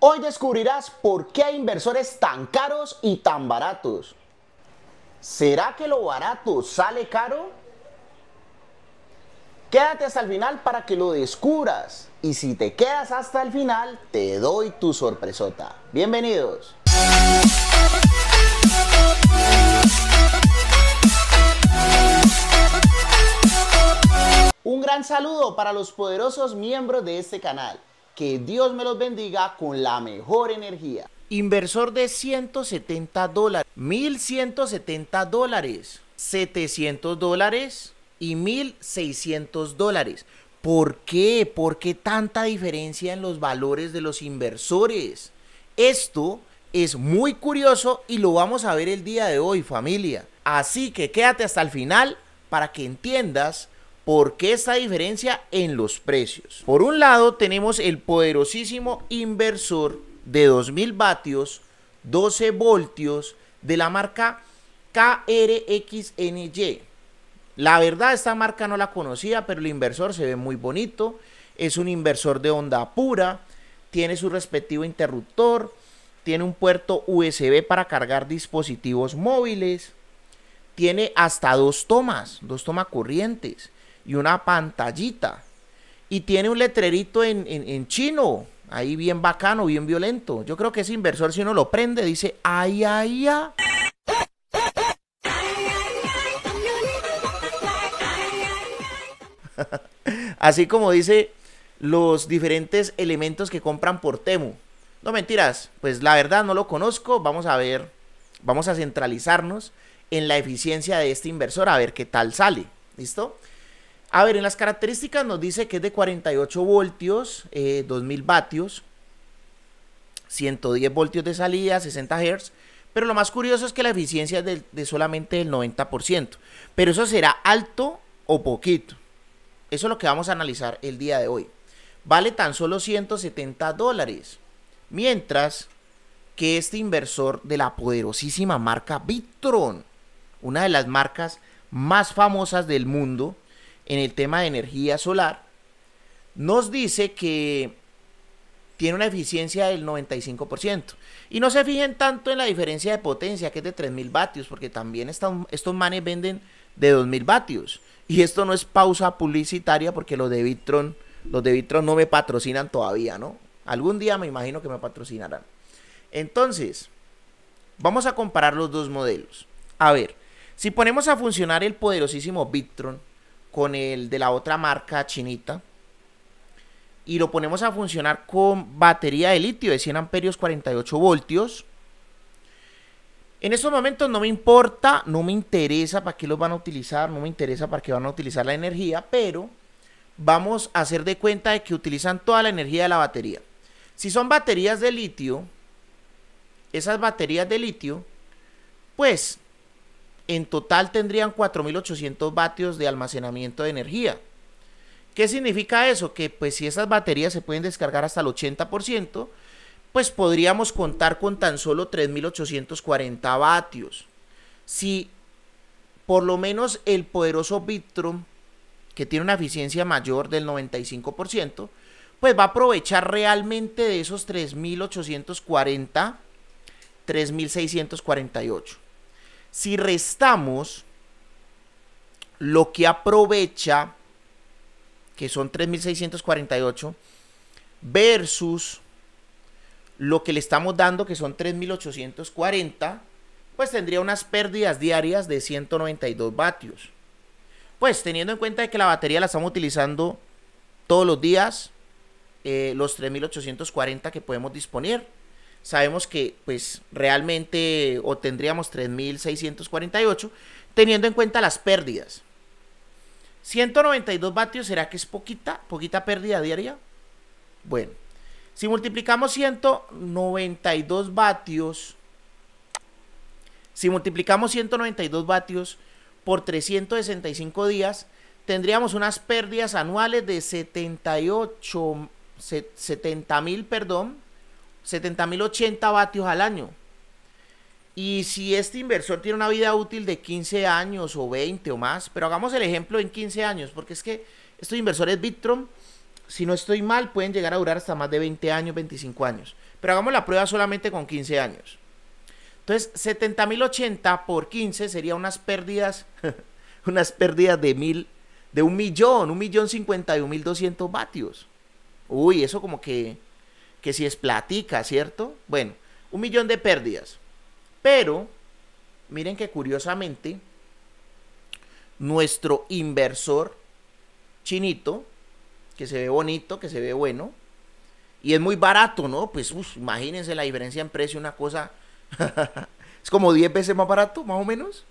Hoy descubrirás por qué hay inversores tan caros y tan baratos. ¿Será que lo barato sale caro? Quédate hasta el final para que lo descubras y si te quedas hasta el final te doy tu sorpresota. Bienvenidos. Un gran saludo para los poderosos miembros de este canal. Que Dios me los bendiga con la mejor energía. Inversor de 170 dólares, 1170 dólares, 700 dólares y 1600 dólares. ¿Por qué? ¿Por qué tanta diferencia en los valores de los inversores? Esto es muy curioso y lo vamos a ver el día de hoy familia. Así que quédate hasta el final para que entiendas ¿Por qué esta diferencia en los precios? Por un lado tenemos el poderosísimo inversor de 2000 vatios, 12 voltios de la marca KRXNY. La verdad esta marca no la conocía, pero el inversor se ve muy bonito. Es un inversor de onda pura, tiene su respectivo interruptor, tiene un puerto USB para cargar dispositivos móviles, tiene hasta dos tomas, dos tomas corrientes y una pantallita. Y tiene un letrerito en, chino, ahí bien bacano, bien violento. Yo creo que ese inversor, si uno lo prende, dice, ay, ay, ay. Así como dice los diferentes elementos que compran por Temu. No mentiras, pues la verdad no lo conozco. Vamos a ver, vamos a centralizarnos en la eficiencia de este inversor, a ver qué tal sale. ¿Listo? A ver, en las características nos dice que es de 48 voltios, 2000 eh, vatios, 110 voltios de salida, 60 Hz. Pero lo más curioso es que la eficiencia es de, solamente el 90%. Pero eso será alto o poquito. Eso es lo que vamos a analizar el día de hoy. Vale tan solo 170 dólares. Mientras que este inversor de la poderosísima marca Vitron, una de las marcas más famosas del mundo, en el tema de energía solar, nos dice que tiene una eficiencia del 95%. Y no se fijen tanto en la diferencia de potencia, que es de 3.000 vatios, porque también estos manes venden de 2.000 vatios. Y esto no es pausa publicitaria, porque los de Bitron, los de Vitron no me patrocinan todavía, ¿no? Algún día me imagino que me patrocinarán. Entonces, vamos a comparar los dos modelos. A ver, si ponemos a funcionar el poderosísimo Bitron, con el de la otra marca chinita. Y lo ponemos a funcionar con batería de litio de 100 amperios 48 voltios. En estos momentos no me importa, no me interesa para qué los van a utilizar, no me interesa para qué van a utilizar la energía, pero vamos a hacer de cuenta de que utilizan toda la energía de la batería. Si son baterías de litio, esas baterías de litio, pues en total tendrían 4.800 vatios de almacenamiento de energía. ¿Qué significa eso? Que pues si esas baterías se pueden descargar hasta el 80%, pues podríamos contar con tan solo 3.840 vatios. Si por lo menos el poderoso Bitron, que tiene una eficiencia mayor del 95%, pues va a aprovechar realmente de esos 3.840, 3.648. Si restamos lo que aprovecha, que son 3.648, versus lo que le estamos dando, que son 3.840, pues tendría unas pérdidas diarias de 192 vatios. Pues teniendo en cuenta que la batería la estamos utilizando todos los días, eh, los 3.840 que podemos disponer, sabemos que pues realmente obtendríamos 3.648 teniendo en cuenta las pérdidas. 192 vatios, ¿será que es poquita? ¿Poquita pérdida diaria? Bueno, si multiplicamos 192 vatios, si multiplicamos 192 vatios por 365 días, tendríamos unas pérdidas anuales de 78, 70 mil, perdón, 70.080 vatios al año. Y si este inversor tiene una vida útil de 15 años o 20 o más, pero hagamos el ejemplo en 15 años, porque es que estos inversores Bittron... si no estoy mal, pueden llegar a durar hasta más de 20 años, 25 años. Pero hagamos la prueba solamente con 15 años. Entonces, 70.080 por 15 sería unas pérdidas, unas pérdidas de mil, de un millón, un millón cincuenta mil vatios. Uy, eso como que que si es platica, ¿cierto? Bueno, un millón de pérdidas. Pero, miren que curiosamente, nuestro inversor chinito, que se ve bonito, que se ve bueno, y es muy barato, ¿no? Pues imagínense la diferencia en precio, una cosa... es como 10 veces más barato, más o menos.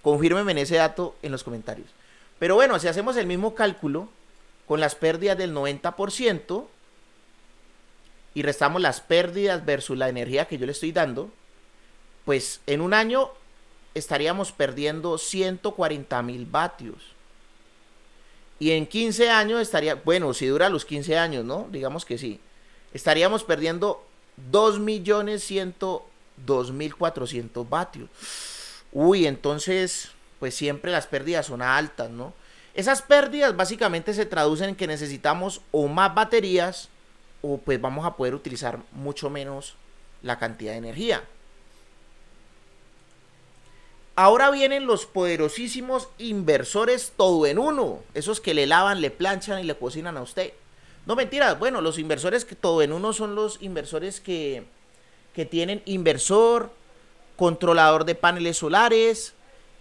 Confírmenme en ese dato en los comentarios. Pero bueno, si hacemos el mismo cálculo, con las pérdidas del 90%, y restamos las pérdidas versus la energía que yo le estoy dando, pues en un año estaríamos perdiendo 140 mil vatios. Y en 15 años estaría, bueno, si dura los 15 años, ¿no? Digamos que sí. Estaríamos perdiendo 2.102.400 vatios. Uy, entonces, pues siempre las pérdidas son altas, ¿no? Esas pérdidas básicamente se traducen en que necesitamos o más baterías o pues vamos a poder utilizar mucho menos la cantidad de energía. Ahora vienen los poderosísimos inversores todo en uno, esos que le lavan, le planchan y le cocinan a usted. No mentiras, bueno, los inversores que todo en uno son los inversores que, que tienen inversor, controlador de paneles solares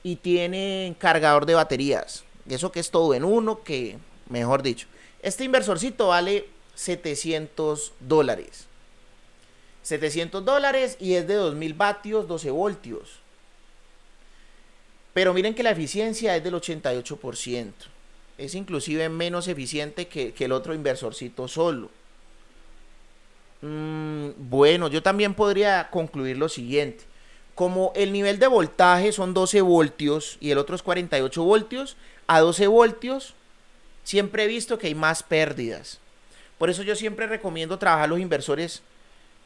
y tienen cargador de baterías. Eso que es todo en uno, que mejor dicho. Este inversorcito vale 700 dólares. 700 dólares y es de 2000 vatios, 12 voltios. Pero miren que la eficiencia es del 88%. Es inclusive menos eficiente que, el otro inversorcito solo. Mm, bueno, yo también podría concluir lo siguiente. Como el nivel de voltaje son 12 voltios y el otro es 48 voltios, a 12 voltios siempre he visto que hay más pérdidas. Por eso yo siempre recomiendo trabajar los inversores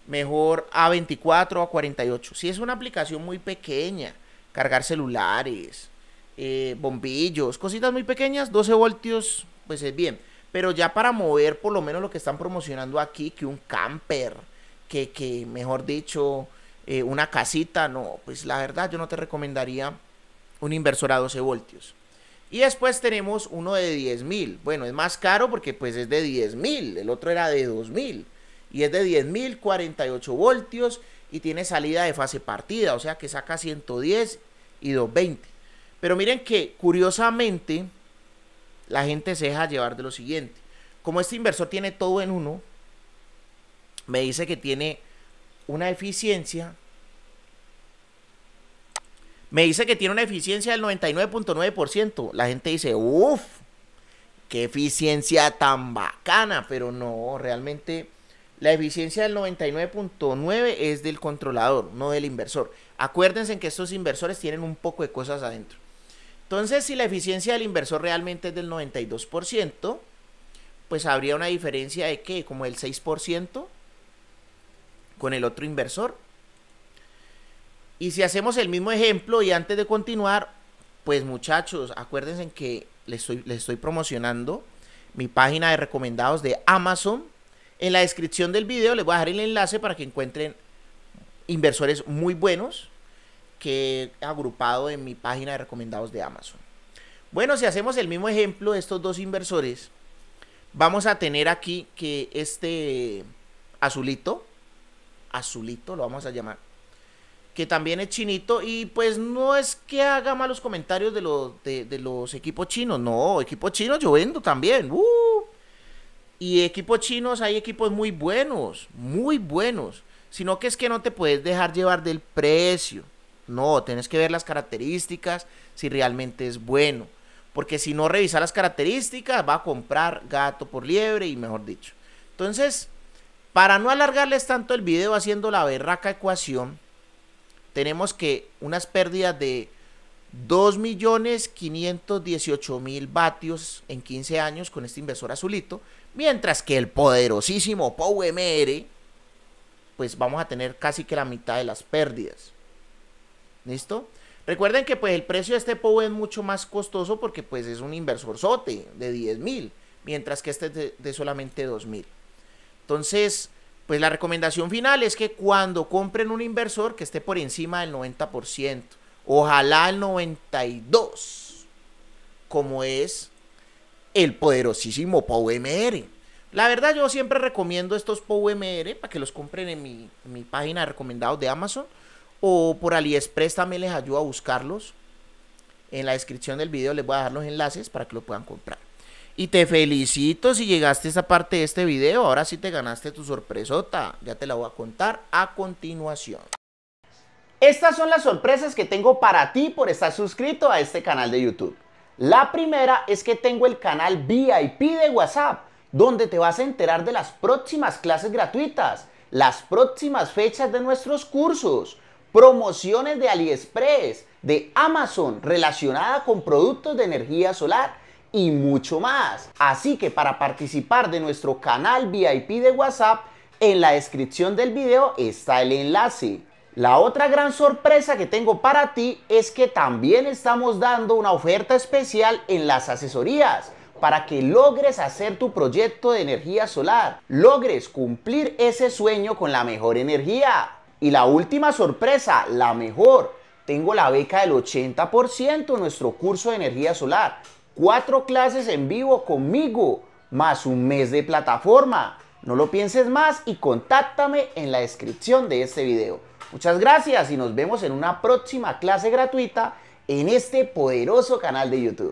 mejor a 24 o a 48. Si es una aplicación muy pequeña, cargar celulares, eh, bombillos, cositas muy pequeñas, 12 voltios, pues es bien. Pero ya para mover por lo menos lo que están promocionando aquí, que un camper, que, mejor dicho, eh, una casita, no, pues la verdad yo no te recomendaría un inversor a 12 voltios. Y después tenemos uno de 10.000. Bueno, es más caro porque pues es de 10.000. El otro era de 2.000. Y es de 10 mil, 48 voltios y tiene salida de fase partida. O sea que saca 110 y 220. Pero miren que curiosamente la gente se deja llevar de lo siguiente. Como este inversor tiene todo en uno, me dice que tiene una eficiencia me dice que tiene una eficiencia del 99.9%. La gente dice, uff, qué eficiencia tan bacana, pero no, realmente la eficiencia del 99.9 es del controlador, no del inversor. Acuérdense que estos inversores tienen un poco de cosas adentro. Entonces, si la eficiencia del inversor realmente es del 92%, pues habría una diferencia de qué, como el 6% con el otro inversor. Y si hacemos el mismo ejemplo y antes de continuar, pues muchachos, acuérdense que les estoy, promocionando mi página de recomendados de Amazon. En la descripción del video les voy a dejar el enlace para que encuentren inversores muy buenos que he agrupado en mi página de recomendados de Amazon. Bueno, si hacemos el mismo ejemplo de estos dos inversores, vamos a tener aquí que este azulito, azulito lo vamos a llamar, que también es chinito y pues no es que haga malos comentarios de los, de, los equipos chinos, no, equipos chinos yo vendo también. Uh. Y equipos chinos hay equipos muy buenos, muy buenos, sino que es que no te puedes dejar llevar del precio. No, tienes que ver las características, si realmente es bueno. Porque si no revisa las características, va a comprar gato por liebre y mejor dicho. Entonces, para no alargarles tanto el video haciendo la berraca ecuación, tenemos que unas pérdidas de 2.518.000 vatios en 15 años con este inversor azulito, mientras que el poderosísimo MR, pues vamos a tener casi que la mitad de las pérdidas. ¿Listo? Recuerden que pues el precio de este POW es mucho más costoso porque pues es un inversor sote de 10.000, mientras que este es de, de solamente 2.000. Entonces, pues la recomendación final es que cuando compren un inversor que esté por encima del 90%, ojalá el 92%, como es el poderosísimo PowMR. La verdad yo siempre recomiendo estos PowMR para que los compren en mi, mi página de recomendados de Amazon o por AliExpress también les ayudo a buscarlos. En la descripción del video les voy a dejar los enlaces para que lo puedan comprar. Y te felicito si llegaste a esta parte de este video. Ahora sí te ganaste tu sorpresota. Ya te la voy a contar a continuación. Estas son las sorpresas que tengo para ti por estar suscrito a este canal de YouTube. La primera es que tengo el canal VIP de WhatsApp, donde te vas a enterar de las próximas clases gratuitas, las próximas fechas de nuestros cursos, promociones de AliExpress, de Amazon relacionada con productos de energía solar y mucho más. Así que para participar de nuestro canal VIP de WhatsApp, en la descripción del video está el enlace. La otra gran sorpresa que tengo para ti es que también estamos dando una oferta especial en las asesorías para que logres hacer tu proyecto de energía solar, logres cumplir ese sueño con la mejor energía. Y la última sorpresa, la mejor, tengo la beca del 80% en nuestro curso de energía solar Cuatro clases en vivo conmigo, más un mes de plataforma. No lo pienses más y contáctame en la descripción de este video. Muchas gracias y nos vemos en una próxima clase gratuita en este poderoso canal de YouTube.